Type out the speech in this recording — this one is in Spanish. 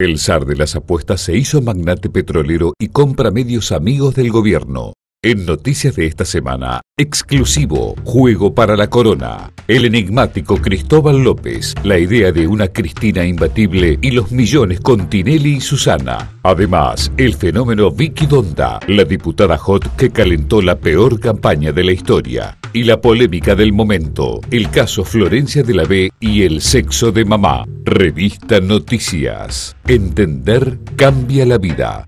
El zar de las apuestas se hizo magnate petrolero y compra medios amigos del gobierno. En noticias de esta semana, exclusivo, juego para la corona. El enigmático Cristóbal López, la idea de una Cristina imbatible y los millones con Tinelli y Susana. Además, el fenómeno Vicky Donda, la diputada hot que calentó la peor campaña de la historia. Y la polémica del momento, el caso Florencia de la B y el sexo de mamá. Revista Noticias. Entender cambia la vida.